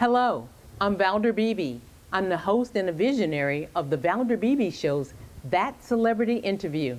Hello, I'm Valder Beebe. I'm the host and a visionary of the Valder Beebe Show's That Celebrity Interview.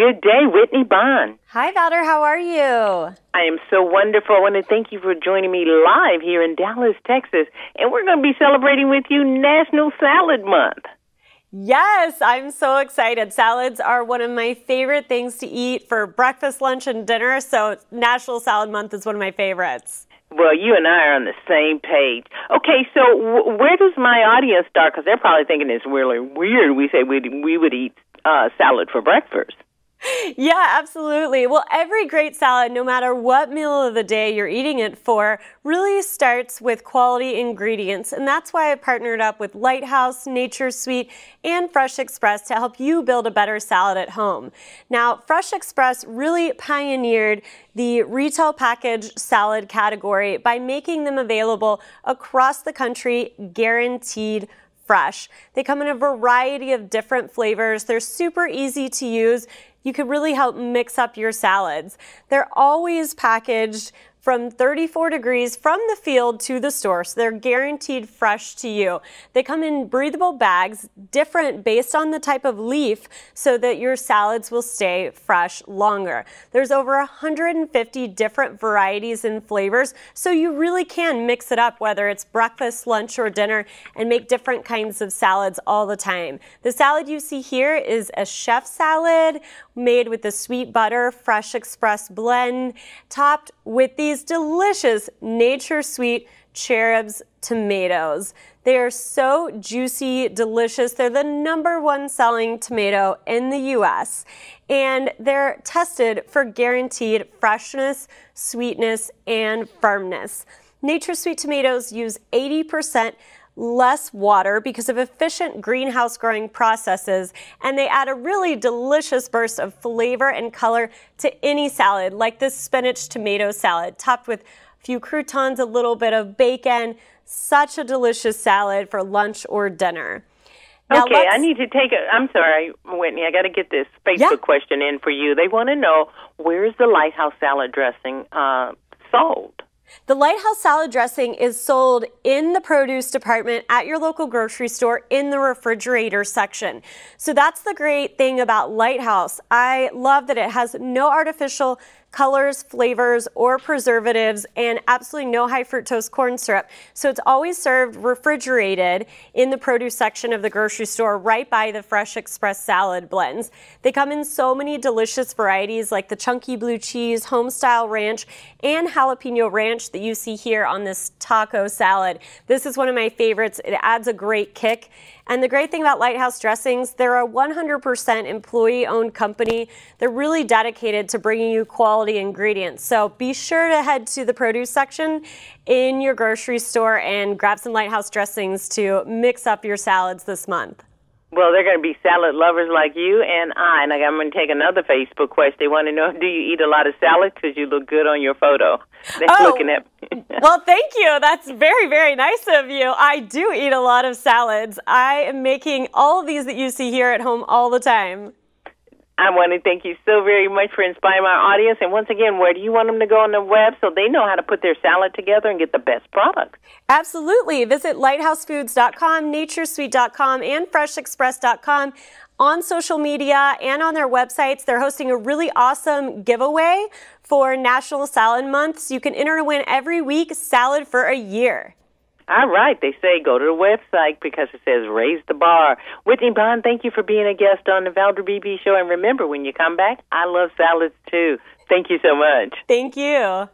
good day, Whitney Bond. Hi, Valder. How are you? I am so wonderful. I want to thank you for joining me live here in Dallas, Texas. And we're going to be celebrating with you National Salad Month. Yes, I'm so excited. Salads are one of my favorite things to eat for breakfast, lunch, and dinner. So, National Salad Month is one of my favorites. Well, you and I are on the same page. Okay, so w- where does my audience start? Because they're probably thinking it's really weird. We say we we would eat uh, salad for breakfast. Yeah, absolutely. Well, every great salad, no matter what meal of the day you're eating it for, really starts with quality ingredients. And that's why I partnered up with Lighthouse, Nature Sweet, and Fresh Express to help you build a better salad at home. Now, Fresh Express really pioneered the retail package salad category by making them available across the country guaranteed fresh. They come in a variety of different flavors. They're super easy to use. You could really help mix up your salads. They're always packaged from 34 degrees from the field to the store. So they're guaranteed fresh to you. They come in breathable bags, different based on the type of leaf, so that your salads will stay fresh longer. There's over 150 different varieties and flavors, so you really can mix it up, whether it's breakfast, lunch, or dinner, and make different kinds of salads all the time. The salad you see here is a chef salad made with the sweet butter fresh express blend, topped with the these delicious Nature Sweet Cherubs tomatoes. They are so juicy, delicious. They're the number one selling tomato in the US. And they're tested for guaranteed freshness, sweetness, and firmness. Nature Sweet tomatoes use 80% less water because of efficient greenhouse growing processes, and they add a really delicious burst of flavor and color to any salad, like this spinach tomato salad, topped with a few croutons, a little bit of bacon. Such a delicious salad for lunch or dinner. Now okay, I need to take it. I'm sorry, Whitney. I got to get this Facebook yeah. question in for you. They want to know where's the lighthouse salad dressing uh, sold? The Lighthouse salad dressing is sold in the produce department at your local grocery store in the refrigerator section. So that's the great thing about Lighthouse. I love that it has no artificial colors, flavors, or preservatives, and absolutely no high fructose corn syrup. So it's always served refrigerated in the produce section of the grocery store right by the Fresh Express salad blends. They come in so many delicious varieties like the chunky blue cheese, homestyle ranch, and jalapeno ranch that you see here on this taco salad. This is one of my favorites. It adds a great kick. And the great thing about Lighthouse Dressings, they're a 100% employee owned company. They're really dedicated to bringing you quality quality ingredients. So be sure to head to the produce section in your grocery store and grab some lighthouse dressings to mix up your salads this month. Well, they're going to be salad lovers like you and I. And I'm going to take another Facebook question. They want to know, do you eat a lot of salad? Because you look good on your photo. They're oh, looking at well, thank you. That's very, very nice of you. I do eat a lot of salads. I am making all of these that you see here at home all the time. I want to thank you so very much for inspiring my audience. And once again, where do you want them to go on the web so they know how to put their salad together and get the best products? Absolutely. Visit lighthousefoods.com, naturesuite.com, and freshexpress.com on social media and on their websites. They're hosting a really awesome giveaway for National Salad Month. So you can enter to win every week salad for a year. All right, they say go to the website because it says raise the bar. Whitney Bond, thank you for being a guest on the Valder BB show. And remember, when you come back, I love salads too. Thank you so much. Thank you.